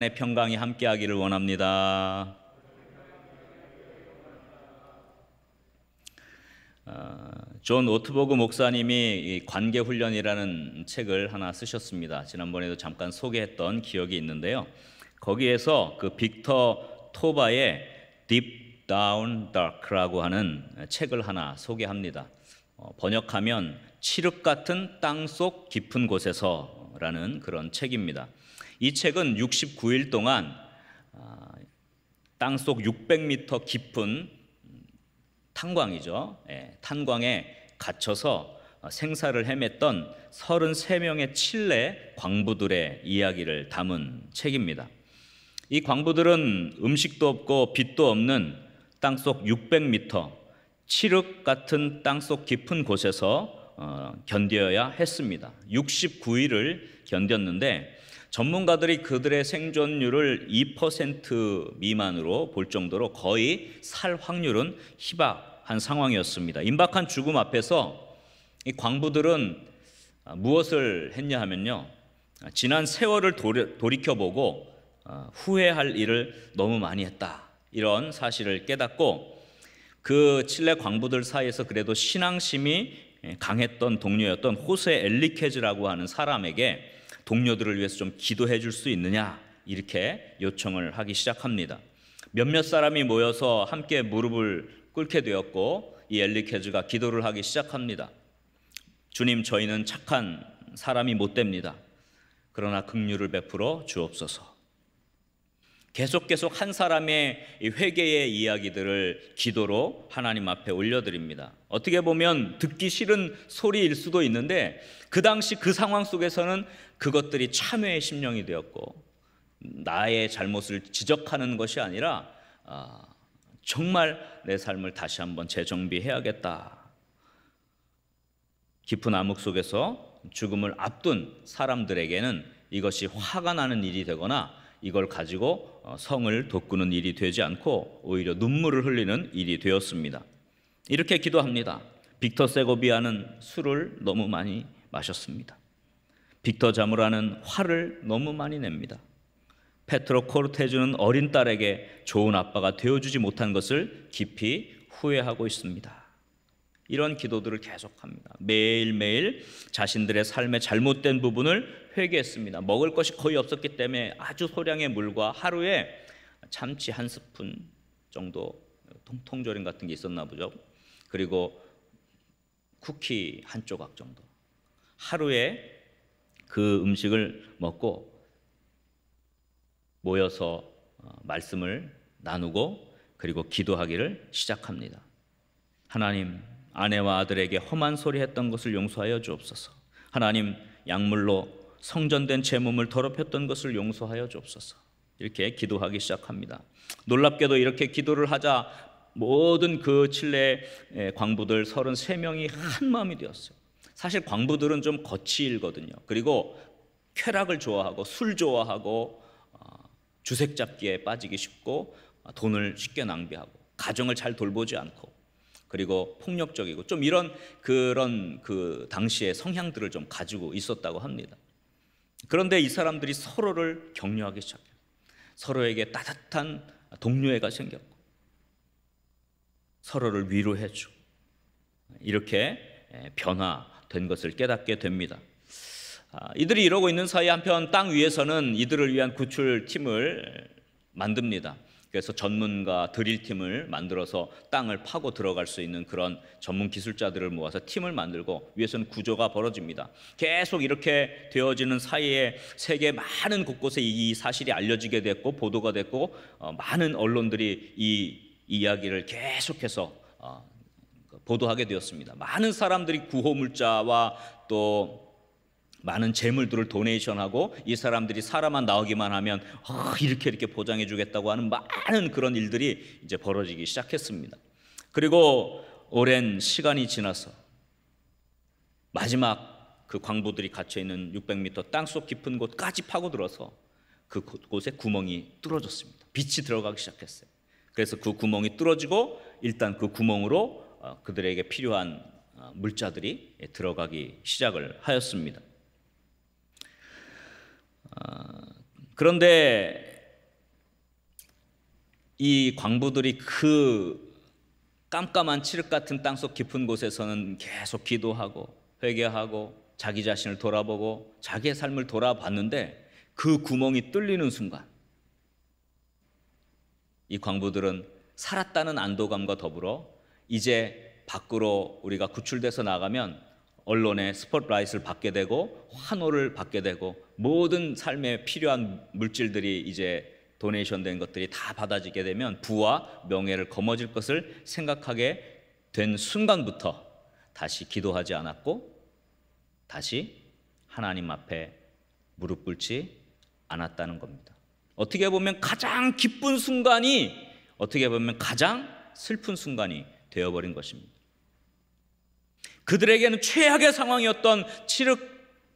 내 평강이 함께하기를 원합니다. 아, 존 오트버그 목사님이 관계 훈련이라는 책을 하나 쓰셨습니다. 지난번에도 잠깐 소개했던 기억이 있는데요. 거기에서 그 빅터 토바의 Deep Down Dark라고 하는 책을 하나 소개합니다. 어, 번역하면 칠흑 같은 땅 속 깊은 곳에서라는 그런 책입니다. 이 책은 69일 동안 아, 땅속 600m 깊은 탄광이죠. 예, 탄광에 갇혀서 어, 생사를 헤맸던 33명의 칠레 광부들의 이야기를 담은 책입니다. 이 광부들은 음식도 없고 빛도 없는 땅속 600m 칠흑 같은 땅속 깊은 곳에서 어, 견뎌야 했습니다. 69일을 견뎠는데 전문가들이 그들의 생존율을 2% 미만으로 볼 정도로 거의 살 확률은 희박한 상황이었습니다. 임박한 죽음 앞에서 이 광부들은 아, 무엇을 했냐 하면요. 아, 지난 세월을 돌이켜보고 아, 후회할 일을 너무 많이 했다. 이런 사실을 깨닫고 그 칠레 광부들 사이에서 그래도 신앙심이 예, 강했던 동료였던 호세 엘리케즈라고 하는 사람에게 동료들을 위해서 좀 기도해 줄 수 있느냐 이렇게 요청을 하기 시작합니다. 몇몇 사람이 모여서 함께 무릎을 꿇게 되었고 이 엘리케즈가 기도를 하기 시작합니다. 주님 저희는 착한 사람이 못 됩니다. 그러나 긍휼을 베풀어 주옵소서. 계속 계속 한 사람의 회개의 이야기들을 기도로 하나님 앞에 올려드립니다. 어떻게 보면 듣기 싫은 소리일 수도 있는데 그 당시 그 상황 속에서는 그것들이 참회의 심령이 되었고 나의 잘못을 지적하는 것이 아니라 아, 정말 내 삶을 다시 한번 재정비해야겠다. 깊은 암흑 속에서 죽음을 앞둔 사람들에게는 이것이 화가 나는 일이 되거나 이걸 가지고 어, 성을 돋구는 일이 되지 않고 오히려 눈물을 흘리는 일이 되었습니다. 이렇게 기도합니다. 빅터 세고비아는 술을 너무 많이 마셨습니다. 빅터 자무라는 화를 너무 많이 냅니다. 페트로 코르테즈는 어린 딸에게 좋은 아빠가 되어주지 못한 것을 깊이 후회하고 있습니다. 이런 기도들을 계속합니다. 매일매일 자신들의 삶의 잘못된 부분을 회개했습니다. 먹을 것이 거의 없었기 때문에 아주 소량의 물과 하루에 참치 한 스푼 정도 통통조림 같은 게 있었나 보죠. 그리고 쿠키 한 조각 정도. 하루에 그 음식을 먹고 모여서 어, 말씀을 나누고 그리고 기도하기를 시작합니다. 하나님, 아내와 아들에게 험한 소리 했던 것을 용서하여 주옵소서. 하나님 약물로 성전된 제 몸을 더럽혔던 것을 용서하여 주옵소서. 이렇게 기도하기 시작합니다. 놀랍게도 이렇게 기도를 하자 모든 그 칠레 광부들 33명이 한 마음이 되었어요. 사실 광부들은 좀 거칠거든요. 그리고 쾌락을 좋아하고 술 좋아하고 어, 주색 잡기에 빠지기 쉽고 아, 돈을 쉽게 낭비하고 가정을 잘 돌보지 않고 그리고 폭력적이고 좀 이런 그런 그 당시의 성향들을 좀 가지고 있었다고 합니다. 그런데 이 사람들이 서로를 격려하기 시작해요. 서로에게 따뜻한 동료애가 생겼고 서로를 위로해주 이렇게 변화된 것을 깨닫게 됩니다. 아, 이들이 이러고 있는 사이 한편 땅 위에서는 이들을 위한 구출팀을 만듭니다. 그래서 전문가 드릴 팀을 만들어서 땅을 파고 들어갈 수 있는 그런 전문 기술자들을 모아서 팀을 만들고 위에서는 구조가 벌어집니다. 계속 이렇게 되어지는 사이에 세계 많은 곳곳에 이 사실이 알려지게 됐고 보도가 됐고 어, 많은 언론들이 이 이야기를 계속해서 어, 보도하게 되었습니다. 많은 사람들이 구호물자와 또 많은 재물들을 도네이션하고 이 사람들이 사람만 나오기만 하면 어, 이렇게 이렇게 보장해 주겠다고 하는 많은 그런 일들이 이제 벌어지기 시작했습니다. 그리고 오랜 시간이 지나서 마지막 그 광부들이 갇혀 있는 600m 땅속 깊은 곳까지 파고들어서 그 곳에 구멍이 뚫어졌습니다. 빛이 들어가기 시작했어요. 그래서 그 구멍이 뚫어지고 일단 그 구멍으로 어, 그들에게 필요한 어, 물자들이 들어가기 시작을 하였습니다. 그런데 이 광부들이 그 깜깜한 칠흑 같은 땅속 깊은 곳에서는 계속 기도하고 회개하고 자기 자신을 돌아보고 자기의 삶을 돌아봤는데 그 구멍이 뚫리는 순간 이 광부들은 살았다는 안도감과 더불어 이제 밖으로 우리가 구출돼서 나가면 언론의 스포트라이트를 받게 되고 환호를 받게 되고 모든 삶에 필요한 물질들이 이제 도네이션된 것들이 다 받아지게 되면 부와 명예를 거머쥘 것을 생각하게 된 순간부터 다시 기도하지 않았고 다시 하나님 앞에 무릎 꿇지 않았다는 겁니다. 어떻게 보면 가장 기쁜 순간이 어떻게 보면 가장 슬픈 순간이 되어버린 것입니다. 그들에게는 최악의 상황이었던 칠흑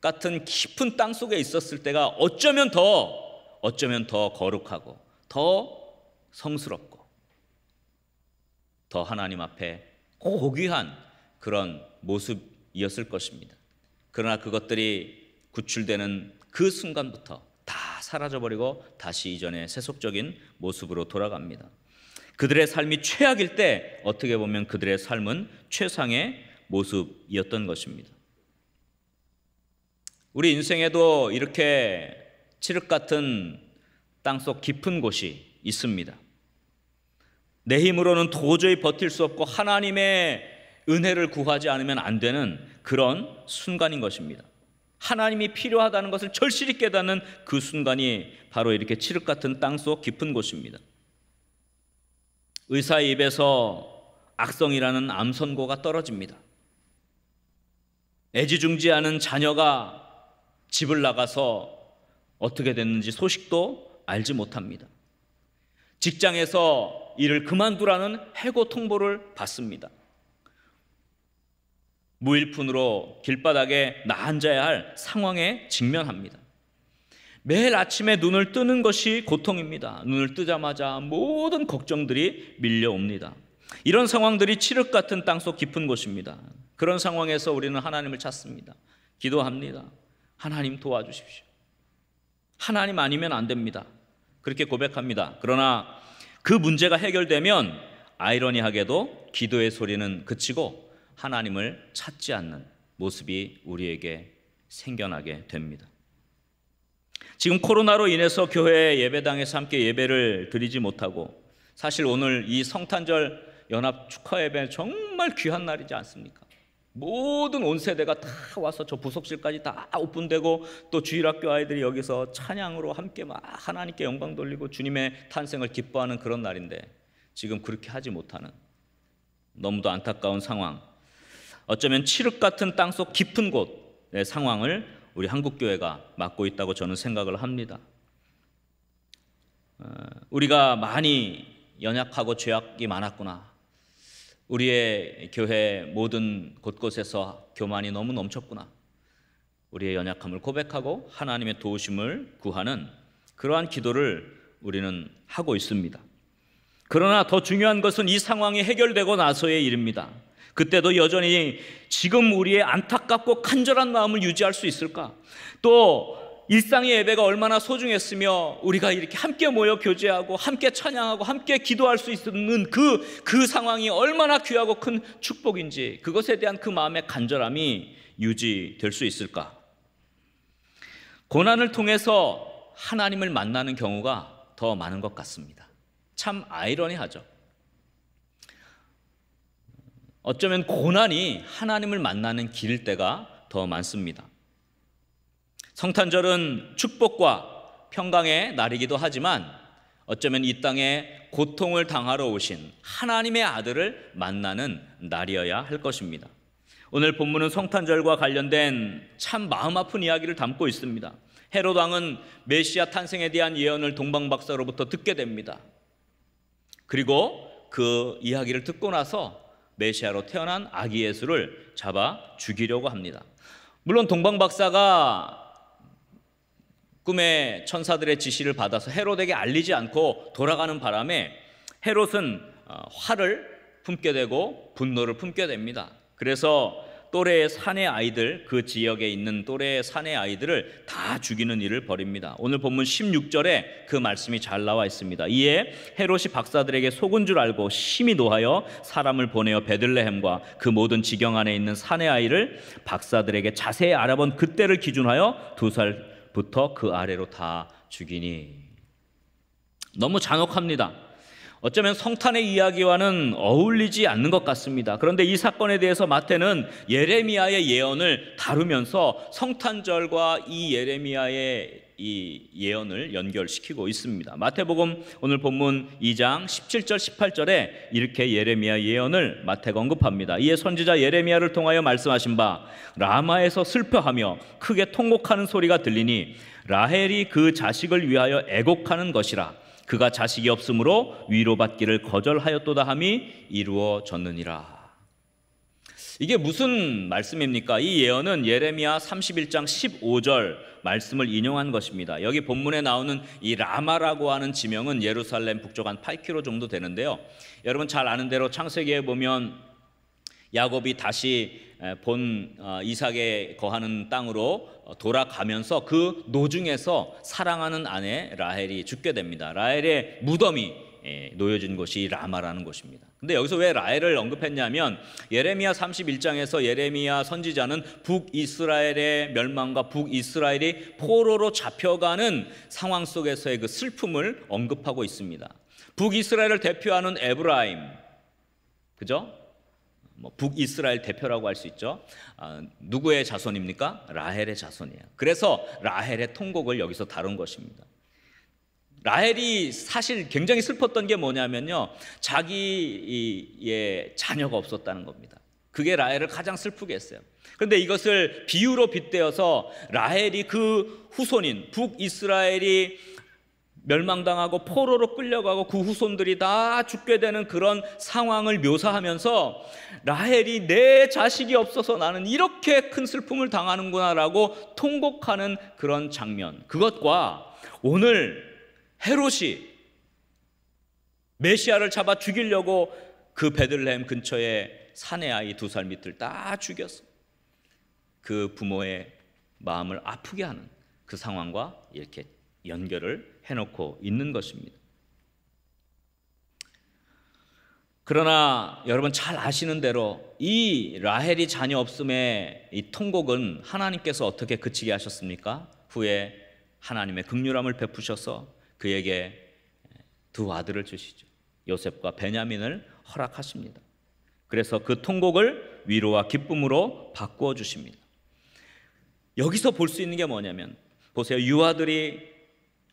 같은 깊은 땅 속에 있었을 때가 어쩌면 더, 어쩌면 더 거룩하고, 더 성스럽고, 더 하나님 앞에 고귀한 그런 모습이었을 것입니다. 그러나 그것들이 구출되는 그 순간부터 다 사라져버리고 다시 이전의 세속적인 모습으로 돌아갑니다. 그들의 삶이 최악일 때 어떻게 보면 그들의 삶은 최상의 모습이었던 것입니다. 우리 인생에도 이렇게 칠흑 같은 땅속 깊은 곳이 있습니다. 내 힘으로는 도저히 버틸 수 없고 하나님의 은혜를 구하지 않으면 안 되는 그런 순간인 것입니다. 하나님이 필요하다는 것을 절실히 깨닫는 그 순간이 바로 이렇게 칠흑 같은 땅속 깊은 곳입니다. 의사의 입에서 악성이라는 암선고가 떨어집니다. 애지중지하는 자녀가 집을 나가서 어떻게 됐는지 소식도 알지 못합니다. 직장에서 일을 그만두라는 해고 통보를 받습니다. 무일푼으로 길바닥에 나앉아야 할 상황에 직면합니다. 매일 아침에 눈을 뜨는 것이 고통입니다. 눈을 뜨자마자 모든 걱정들이 밀려옵니다. 이런 상황들이 칠흑 같은 땅 속 깊은 곳입니다. 그런 상황에서 우리는 하나님을 찾습니다. 기도합니다. 하나님 도와주십시오. 하나님 아니면 안 됩니다. 그렇게 고백합니다. 그러나 그 문제가 해결되면 아이러니하게도 기도의 소리는 그치고 하나님을 찾지 않는 모습이 우리에게 생겨나게 됩니다. 지금 코로나로 인해서 교회 예배당에서 함께 예배를 드리지 못하고 사실 오늘 이 성탄절 연합 축하 예배 정말 귀한 날이지 않습니까? 모든 온 세대가 다 와서 저 부속실까지 다 오픈되고 또 주일학교 아이들이 여기서 찬양으로 함께 막 하나님께 영광 돌리고 주님의 탄생을 기뻐하는 그런 날인데 지금 그렇게 하지 못하는 너무도 안타까운 상황. 어쩌면 칠흑 같은 땅속 깊은 곳의 상황을 우리 한국 교회가 맡고 있다고 저는 생각을 합니다. 어, 우리가 많이 연약하고 죄악이 많았구나. 우리의 교회 모든 곳곳에서 교만이 너무 넘쳤구나. 우리의 연약함을 고백하고 하나님의 도우심을 구하는 그러한 기도를 우리는 하고 있습니다. 그러나 더 중요한 것은 이 상황이 해결되고 나서의 일입니다. 그때도 여전히 지금 우리의 안타깝고 간절한 마음을 유지할 수 있을까? 또 일상의 예배가 얼마나 소중했으며 우리가 이렇게 함께 모여 교제하고 함께 찬양하고 함께 기도할 수 있는 그, 그 상황이 얼마나 귀하고 큰 축복인지 그것에 대한 그 마음의 간절함이 유지될 수 있을까? 고난을 통해서 하나님을 만나는 경우가 더 많은 것 같습니다. 참 아이러니하죠. 어쩌면 고난이 하나님을 만나는 길 때가 더 많습니다. 성탄절은 축복과 평강의 날이기도 하지만 어쩌면 이 땅에 고통을 당하러 오신 하나님의 아들을 만나는 날이어야 할 것입니다. 오늘 본문은 성탄절과 관련된 참 마음 아픈 이야기를 담고 있습니다. 헤롯 왕은 메시아 탄생에 대한 예언을 동방 박사로부터 듣게 됩니다. 그리고 그 이야기를 듣고 나서 메시아로 태어난 아기 예수를 잡아 죽이려고 합니다. 물론 동방 박사가 꿈에 천사들의 지시를 받아서 헤롯에게 알리지 않고 돌아가는 바람에 헤롯은 어, 화를 품게 되고 분노를 품게 됩니다. 그래서 또래의 산의 아이들, 그 지역에 있는 또래의 산의 아이들을 다 죽이는 일을 벌입니다. 오늘 본문 16절에 그 말씀이 잘 나와 있습니다. 이에 헤롯이 박사들에게 속은 줄 알고 심히 노하여 사람을 보내어 베들레헴과 그 모든 지경 안에 있는 산의 아이를 박사들에게 자세히 알아본 그때를 기준하여 두살 부터 그 아래로 다 죽이니 너무 잔혹합니다. 어쩌면 성탄의 이야기와는 어울리지 않는 것 같습니다. 그런데 이 사건에 대해서 마태는 예레미야의 예언을 다루면서 성탄절과 이 예레미야의 이 예언을 연결시키고 있습니다. 마태복음 오늘 본문 2장 17절 18절에 이렇게 예레미야 예언을 마태가 언급합니다. 이에 선지자 예레미야를 통하여 말씀하신 바 라마에서 슬퍼하며 크게 통곡하는 소리가 들리니 라헬이 그 자식을 위하여 애곡하는 것이라 그가 자식이 없으므로 위로받기를 거절하였도다 함이 이루어졌느니라. 이게 무슨 말씀입니까? 이 예언은 예레미야 31장 15절 말씀을 인용한 것입니다. 여기 본문에 나오는 이 라마라고 하는 지명은 예루살렘 북쪽 한 8km 정도 되는데요. 여러분 잘 아는 대로 창세기에 보면 야곱이 다시 본 어, 이삭에 거하는 땅으로 어, 돌아가면서 그 노중에서 사랑하는 아내 라헬이 죽게 됩니다. 라헬의 무덤이 예, 놓여진 곳이 라마라는 곳입니다. 근데 여기서 왜 라엘을 언급했냐면 예레미야 31장에서 예레미야 선지자는 북이스라엘의 멸망과 북이스라엘이 포로로 잡혀가는 상황 속에서의 그 슬픔을 언급하고 있습니다. 북이스라엘을 대표하는 에브라임. 그죠? 뭐 북이스라엘 대표라고 할 수 있죠. 아, 누구의 자손입니까? 라헬의 자손이에요. 그래서 라헬의 통곡을 여기서 다룬 것입니다. 라헬이 사실 굉장히 슬펐던 게 뭐냐면요. 자기의 예, 자녀가 없었다는 겁니다. 그게 라헬을 가장 슬프게 했어요. 그런데 이것을 비유로 빗대어서 라헬이 그 후손인 북이스라엘이 멸망당하고 포로로 끌려가고 그 후손들이 다 죽게 되는 그런 상황을 묘사하면서 라헬이 내 자식이 없어서 나는 이렇게 큰 슬픔을 당하는구나라고 통곡하는 그런 장면. 그것과 오늘 헤롯이 메시아를 잡아 죽이려고 그 베들레헴 근처에 사내 아이 두 살 밑을 다 죽였어. 그 부모의 마음을 아프게 하는 그 상황과 이렇게 연결을 해놓고 있는 것입니다. 그러나 여러분 잘 아시는 대로 이 라헬이 자녀 없음의 이 통곡은 하나님께서 어떻게 그치게 하셨습니까? 후에 하나님의 극률함을 베푸셔서 그에게 두 아들을 주시죠. 요셉과 베냐민을 허락하십니다. 그래서 그 통곡을 위로와 기쁨으로 바꾸어 주십니다. 여기서 볼 수 있는 게 뭐냐면 보세요. 유아들이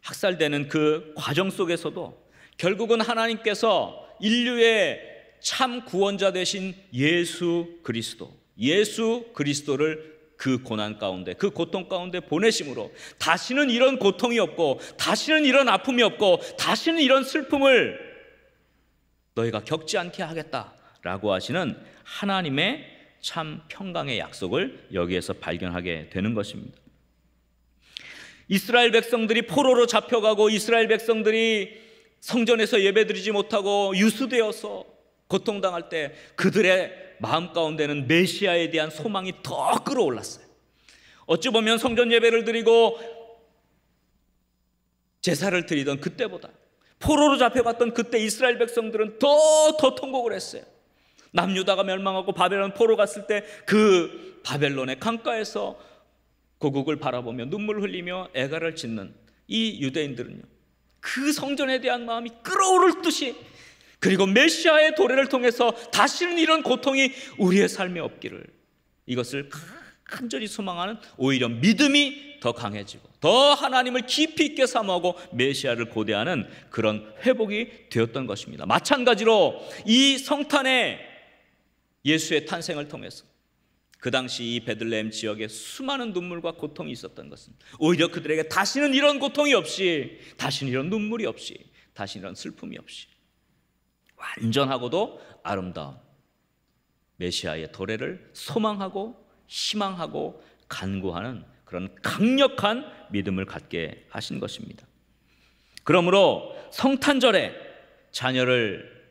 학살되는 그 과정 속에서도 결국은 하나님께서 인류의 참 구원자 되신 예수 그리스도, 예수 그리스도를 그 고난 가운데, 그 고통 가운데 보내심으로 다시는 이런 고통이 없고, 다시는 이런 아픔이 없고, 다시는 이런 슬픔을 너희가 겪지 않게 하겠다라고 하시는 하나님의 참 평강의 약속을 여기에서 발견하게 되는 것입니다. 이스라엘 백성들이 포로로 잡혀가고 이스라엘 백성들이 성전에서 예배드리지 못하고 유수되어서 고통당할 때 그들의 마음 가운데는 메시아에 대한 소망이 더 끌어올랐어요. 어찌 보면 성전 예배를 드리고 제사를 드리던 그때보다 포로로 잡혀갔던 그때 이스라엘 백성들은 더, 더 통곡을 했어요. 남유다가 멸망하고 바벨론 포로 갔을 때 그 바벨론의 강가에서 고국을 바라보며 눈물 흘리며 애가를 짓는 이 유대인들은요. 그 성전에 대한 마음이 끌어오를 듯이 그리고 메시아의 도래를 통해서 다시는 이런 고통이 우리의 삶에 없기를 이것을 간절히 소망하는 오히려 믿음이 더 강해지고 더 하나님을 깊이 있게 사모하고 메시아를 고대하는 그런 회복이 되었던 것입니다. 마찬가지로 이 성탄에 예수의 탄생을 통해서 그 당시 이 베들레헴 지역에 수많은 눈물과 고통이 있었던 것은 오히려 그들에게 다시는 이런 고통이 없이 다시는 이런 눈물이 없이 다시는 이런 슬픔이 없이 완전하고도 아름다운 메시아의 도래를 소망하고 희망하고 간구하는 그런 강력한 믿음을 갖게 하신 것입니다. 그러므로 성탄절에 자녀를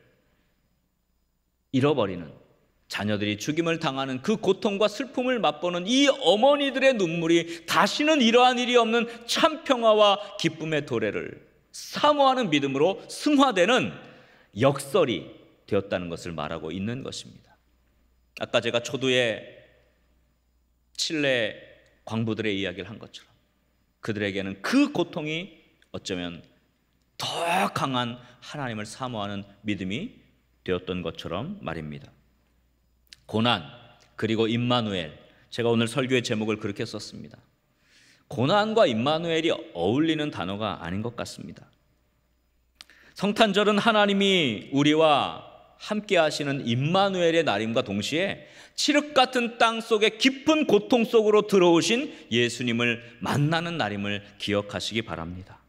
잃어버리는 자녀들이 죽임을 당하는 그 고통과 슬픔을 맛보는 이 어머니들의 눈물이 다시는 이러한 일이 없는 참 평화와 기쁨의 도래를 사모하는 믿음으로 승화되는 역설이 되었다는 것을 말하고 있는 것입니다. 아까 제가 초두에 칠레 광부들의 이야기를 한 것처럼 그들에게는 그 고통이 어쩌면 더 강한 하나님을 사모하는 믿음이 되었던 것처럼 말입니다. 고난 그리고 임마누엘 제가 오늘 설교의 제목을 그렇게 썼습니다. 고난과 임마누엘이 어울리는 단어가 아닌 것 같습니다. 성탄절은 하나님이 우리와 함께 하시는 임마누엘의 날임과 동시에 칠흑 같은 땅속에 깊은 고통 속으로 들어오신 예수님을 만나는 날임을 기억하시기 바랍니다.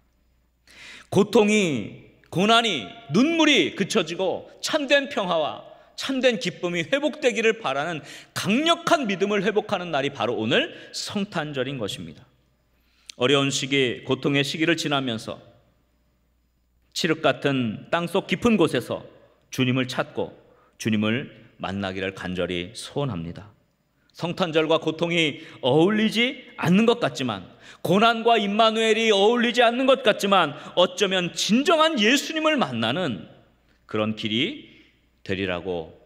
고통이 고난이 눈물이 그쳐지고 참된 평화와 참된 기쁨이 회복되기를 바라는 강력한 믿음을 회복하는 날이 바로 오늘 성탄절인 것입니다. 어려운 시기, 고통의 시기를 지나면서 칠흑 같은 땅속 깊은 곳에서 주님을 찾고 주님을 만나기를 간절히 소원합니다. 성탄절과 고통이 어울리지 않는 것 같지만 고난과 임마누엘이 어울리지 않는 것 같지만 어쩌면 진정한 예수님을 만나는 그런 길이 되리라고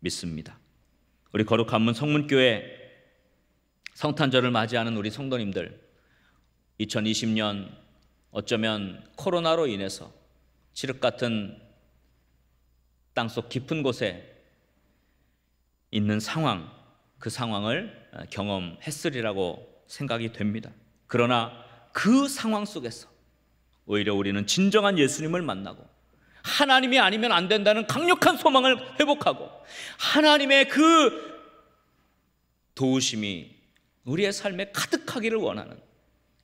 믿습니다. 우리 거룩한 문 성문교회 성탄절을 맞이하는 우리 성도님들 2020년 어쩌면 코로나로 인해서 지흑 같은 땅속 깊은 곳에 있는 상황, 그 상황을 어, 경험했으리라고 생각이 됩니다. 그러나 그 상황 속에서 오히려 우리는 진정한 예수님을 만나고 하나님이 아니면 안 된다는 강력한 소망을 회복하고 하나님의 그 도우심이 우리의 삶에 가득하기를 원하는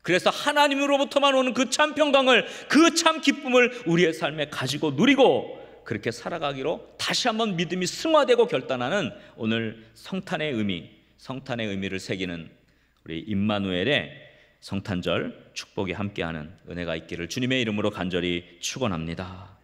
그래서 하나님으로부터만 오는 그 참 평강을 그 참 기쁨을 우리의 삶에 가지고 누리고 그렇게 살아가기로 다시 한번 믿음이 승화되고 결단하는 오늘 성탄의 의미, 성탄의 의미를 새기는 우리 임마누엘의 성탄절 축복이 함께하는 은혜가 있기를 주님의 이름으로 간절히 축원합니다.